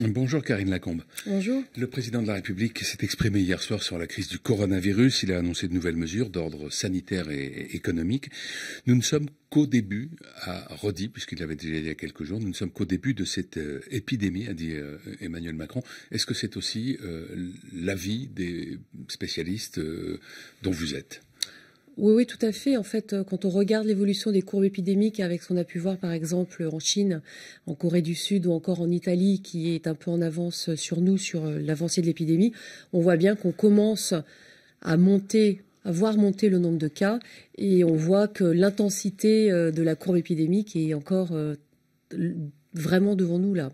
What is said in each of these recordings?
Bonjour Karine Lacombe. Bonjour. Le président de la République s'est exprimé hier soir sur la crise du coronavirus. Il a annoncé de nouvelles mesures d'ordre sanitaire et économique. Nous ne sommes qu'au début, à redit, puisqu'il l'avait déjà dit il y a quelques jours, nous ne sommes qu'au début de cette euh, épidémie, a dit euh, Emmanuel Macron. Est-ce que c'est aussi euh, l'avis des spécialistes dont vous êtes oui, oui, tout à fait. En fait, euh, quand on regarde l'évolution des courbes épidémiques avec ce qu'on a pu voir, par exemple, en Chine, en Corée du Sud ou encore en Italie, qui est un peu en avance sur nous, sur euh, l'avancée de l'épidémie, on voit bien qu'on commence à monter à voir monter le nombre de cas et on voit que l'intensité euh, de la courbe épidémique est encore vraiment devant nous là.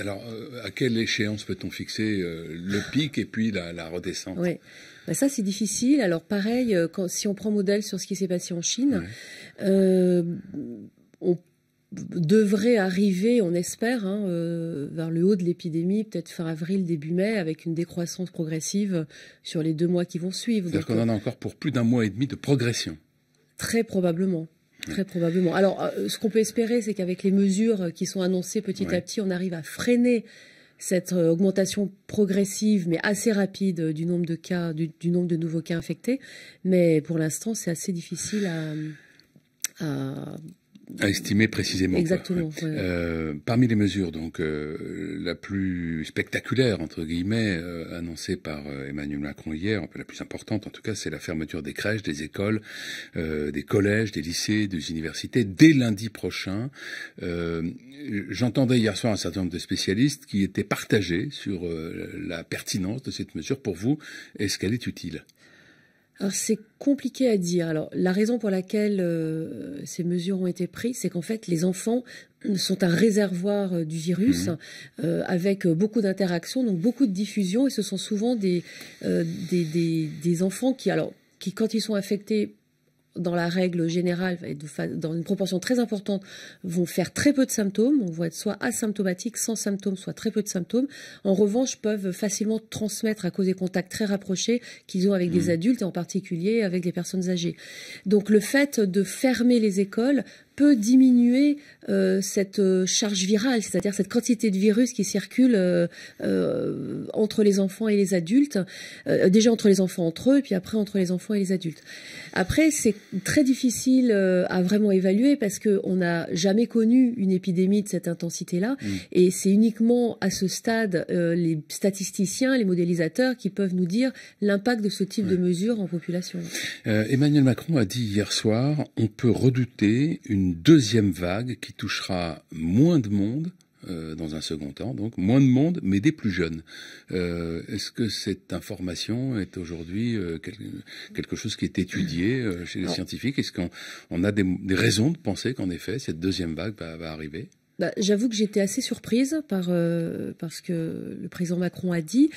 Alors, euh, à quelle échéance peut-on fixer euh, le pic et puis la, la redescente oui. Bah, ça, c'est difficile. Alors, pareil, euh, si on prend modèle sur ce qui s'est passé en Chine, on devrait arriver, on espère, hein, vers le haut de l'épidémie, peut-être fin avril, début mai, avec une décroissance progressive sur les deux mois qui vont suivre. C'est-à-dire qu'on en a encore pour plus d'un mois et demi de progression. Très probablement. Très probablement. Alors, euh, ce qu'on peut espérer, c'est qu'avec les mesures qui sont annoncées petit à petit, on arrive à freiner cette euh, augmentation progressive, mais assez rapide, euh, du nombre de cas, du, nombre de nouveaux cas infectés. Mais pour l'instant, c'est assez difficile à à estimer précisément. Euh, parmi les mesures, donc euh, la plus spectaculaire entre guillemets euh, annoncée par Emmanuel Macron hier, la plus importante en tout cas, c'est la fermeture des crèches, des écoles, des collèges, des lycées, des universités dès lundi prochain. J'entendais hier soir un certain nombre de spécialistes qui étaient partagés sur la pertinence de cette mesure. Pour vous, est-ce qu'elle est utile c'est compliqué à dire. Alors la raison pour laquelle euh, ces mesures ont été prises, c'est qu'en fait les enfants sont un réservoir euh, du virus mhm. euh, avec beaucoup d'interactions, donc beaucoup de diffusion, et ce sont souvent des, enfants qui, alors, qui quand ils sont infectés, dans la règle générale, dans une proportion très importante, vont faire très peu de symptômes, on voit être soit asymptomatiques, sans symptômes, soit très peu de symptômes. En revanche, peuvent facilement transmettre à cause des contacts très rapprochés qu'ils ont avec des mmh. adultes, et en particulier avec des personnes âgées. Donc le fait de fermer les écoles peut diminuer euh, cette euh, charge virale, c'est-à-dire cette quantité de virus qui circule euh, entre les enfants et les adultes, déjà entre les enfants entre eux, et puis après entre les enfants et les adultes. Après, c'est très difficile à vraiment évaluer parce qu'on n'a jamais connu une épidémie de cette intensité-là, mm. et c'est uniquement à ce stade les statisticiens, les modélisateurs qui peuvent nous dire l'impact de ce type de mm. mesures en population. Emmanuel Macron a dit hier soir, on peut redouter une une deuxième vague qui touchera moins de monde, euh, dans un second temps, donc moins de monde, mais des plus jeunes. Euh, est-ce que cette information est aujourd'hui euh, quelque chose qui est étudié chez les scientifiques Est-ce qu'on a des, raisons de penser qu'en effet cette deuxième vague va, arriver bah, J'avoue que j'étais assez surprise par, par, ce que le président Macron a dit.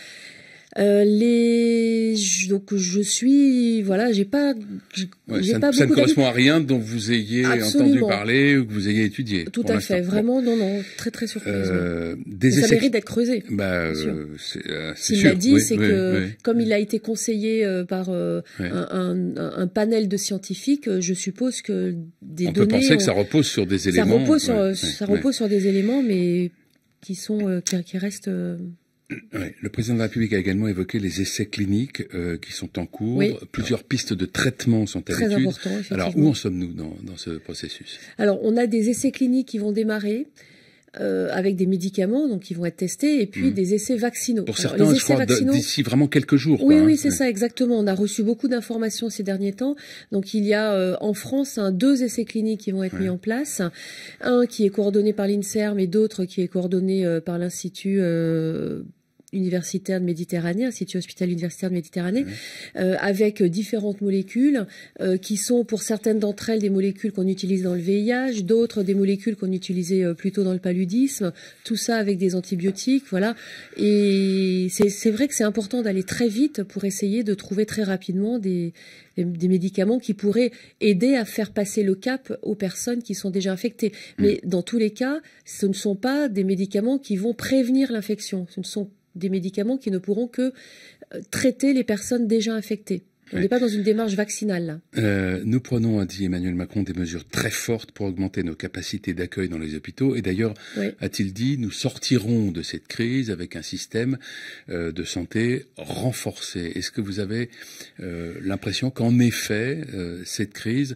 Euh, les donc je suis voilà, j'ai pas j'ai pas ça ne correspond à rien dont vous ayez entendu parler ou que vous ayez étudié. Tout à fait, vraiment non non, très très surprise. Euh, des ça mérite d'être creusé. Bah euh, c'est euh, S'il m'a dit c'est que comme il a été conseillé par un, un, panel de scientifiques, je suppose que des on peut penser que ça repose sur des éléments. Ça repose sur, ça repose sur des éléments mais qui sont qui, qui restent Le président de la République a également évoqué les essais cliniques euh, qui sont en cours. Plusieurs pistes de traitement sont à l'étude. Alors où en sommes-nous dans, ce processus Alors on a des essais cliniques qui vont démarrer. Euh, avec des médicaments, donc qui vont être testés, et puis hmm. des essais vaccinaux. Pour certains, je crois vaccinaux... d'ici vraiment quelques jours. Oui, hein. oui, c'est ça, exactement. On a reçu beaucoup d'informations ces derniers temps. Donc il y a euh, en France deux essais cliniques qui vont être mis en place, un qui est coordonné par l'Inserm et d'autres qui est coordonné euh, par l'Institut universitaire de Méditerranée, un hospital euh, universitaire de Méditerranée, avec euh, différentes molécules euh, qui sont pour certaines d'entre elles des molécules qu'on utilise dans le VIH, d'autres des molécules qu'on utilisait plutôt dans le paludisme, tout ça avec des antibiotiques, voilà. Et c'est vrai que c'est important d'aller très vite pour essayer de trouver très rapidement des, médicaments qui pourraient aider à faire passer le cap aux personnes qui sont déjà infectées. Mm. Mais dans tous les cas, ce ne sont pas des médicaments qui vont prévenir l'infection. Ce ne sont des médicaments qui ne pourront que euh, traiter les personnes déjà infectées. On n'est pas dans une démarche vaccinale. Euh, nous prenons, a dit Emmanuel Macron, des mesures très fortes pour augmenter nos capacités d'accueil dans les hôpitaux. Et d'ailleurs, a-t-il dit, nous sortirons de cette crise avec un système euh, de santé renforcé. Est-ce que vous avez euh, l'impression qu'en effet, cette crise,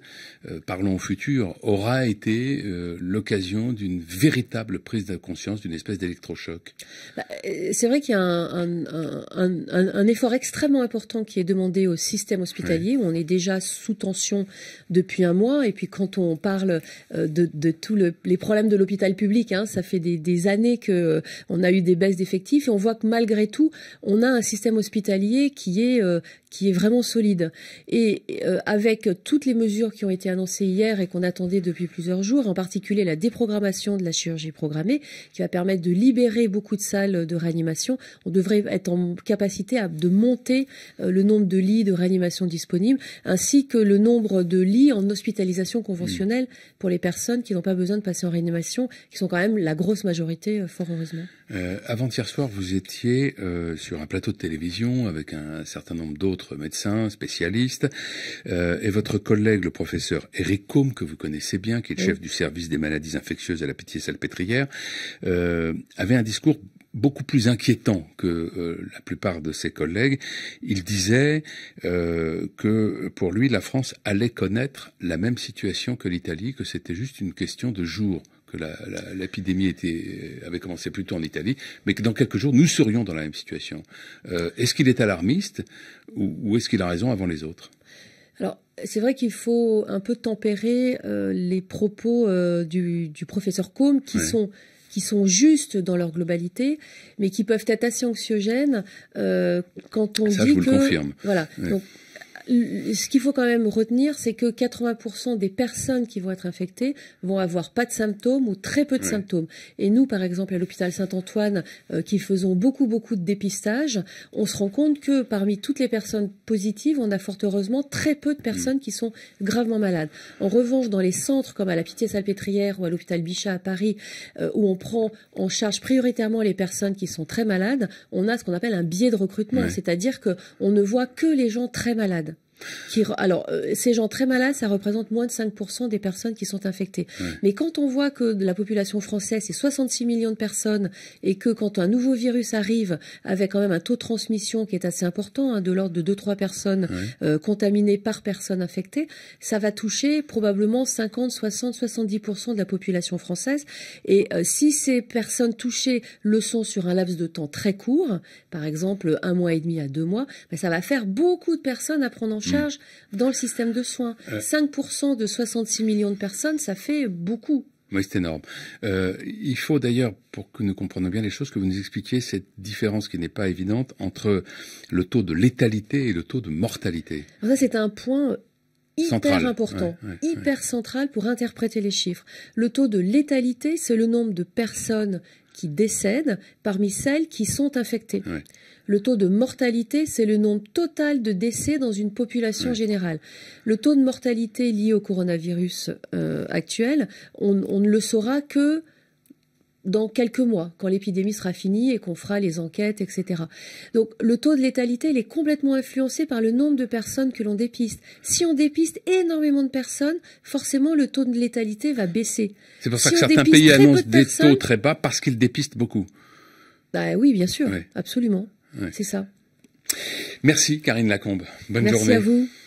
parlons au futur, aura été l'occasion d'une véritable prise de conscience, d'une espèce d'électrochoc bah, C'est vrai qu'il y a un, un effort extrêmement important qui est demandé aussi système hospitalier où on est déjà sous tension depuis un mois. Et puis quand on parle euh, de, tous les problèmes de l'hôpital public, hein, ça fait des, des années qu'on euh, a eu des baisses d'effectifs et on voit que malgré tout, on a un système hospitalier qui est euh, qui est vraiment solide. Et euh, avec toutes les mesures qui ont été annoncées hier et qu'on attendait depuis plusieurs jours, en particulier la déprogrammation de la chirurgie programmée, qui va permettre de libérer beaucoup de salles de réanimation, on devrait être en capacité de monter euh, le nombre de lits de réanimation disponibles, ainsi que le nombre de lits en hospitalisation conventionnelle pour les personnes qui n'ont pas besoin de passer en réanimation, qui sont quand même la grosse majorité, euh, fort heureusement. Euh, avant-hier soir, vous étiez euh, sur un plateau de télévision avec un, certain nombre d'autres médecins, spécialistes, euh, et votre collègue, le professeur Eric Combe, que vous connaissez bien, qui est le chef du service des maladies infectieuses à la Pitié-Salpêtrière, avait un discours beaucoup plus inquiétant que la plupart de ses collègues. Il disait que pour lui, la France allait connaître la même situation que l'Italie, que c'était juste une question de jours que l'épidémie euh, avait commencé plutôt en Italie, mais que dans quelques jours, nous serions dans la même situation. Euh, est-ce qu'il est alarmiste ou, est-ce qu'il a raison avant les autres alors, c'est vrai qu'il faut un peu tempérer euh, les propos du, professeur Combe qui sont justes dans leur globalité, mais qui peuvent être assez anxiogènes quand on Ça, je vous le confirme. voilà. Donc, euh, ce qu'il faut quand même retenir, c'est que 80% des personnes qui vont être infectées vont avoir pas de symptômes ou très peu de symptômes. Et nous, par exemple, à l'hôpital Saint-Antoine, euh, qui faisons beaucoup, beaucoup de dépistage, on se rend compte que parmi toutes les personnes positives, on a fort heureusement très peu de personnes mm. qui sont gravement malades. En revanche, dans les centres comme à la Pitié-Salpêtrière ou à l'hôpital Bichat à Paris, euh, où on prend en charge prioritairement les personnes qui sont très malades, on a ce qu'on appelle un biais de recrutement, c'est-à-dire qu'on ne voit que les gens très malades alors, euh, ces gens très malades, ça représente moins de 5% des personnes qui sont infectées. Mais quand on voit que la population française, c'est 66 millions de personnes, et que quand un nouveau virus arrive, avec quand même un taux de transmission qui est assez important, hein, de l'ordre de 2-3 personnes euh, contaminées par personne infectée, ça va toucher probablement 50, 60, 70% de la population française. Et euh, si ces personnes touchées le sont sur un laps de temps très court, par exemple un mois et demi à deux mois, ben, ça va faire beaucoup de personnes à dans le système de soins. 5% de 66 millions de personnes, ça fait beaucoup. Oui, c'est énorme. Euh, il faut d'ailleurs, pour que nous comprenions bien les choses, que vous nous expliquiez cette différence qui n'est pas évidente entre le taux de létalité et le taux de mortalité. ça, c'est un point hyper important, hyper central pour interpréter les chiffres. Le taux de létalité, c'est le nombre de personnes qui décèdent parmi celles qui sont infectées. Le taux de mortalité, c'est le nombre total de décès dans une population générale. Le taux de mortalité lié au coronavirus euh, actuel, on, ne le saura que dans quelques mois, quand l'épidémie sera finie et qu'on fera les enquêtes, etc. Donc le taux de létalité, il est complètement influencé par le nombre de personnes que l'on dépiste. Si on dépiste énormément de personnes, forcément le taux de létalité va baisser. C'est pour ça que certains pays annoncent des taux très bas parce qu'ils dépistent beaucoup. Bah oui, bien sûr, absolument. C'est ça. Merci Karine Lacombe. Bonne journée. Merci à vous.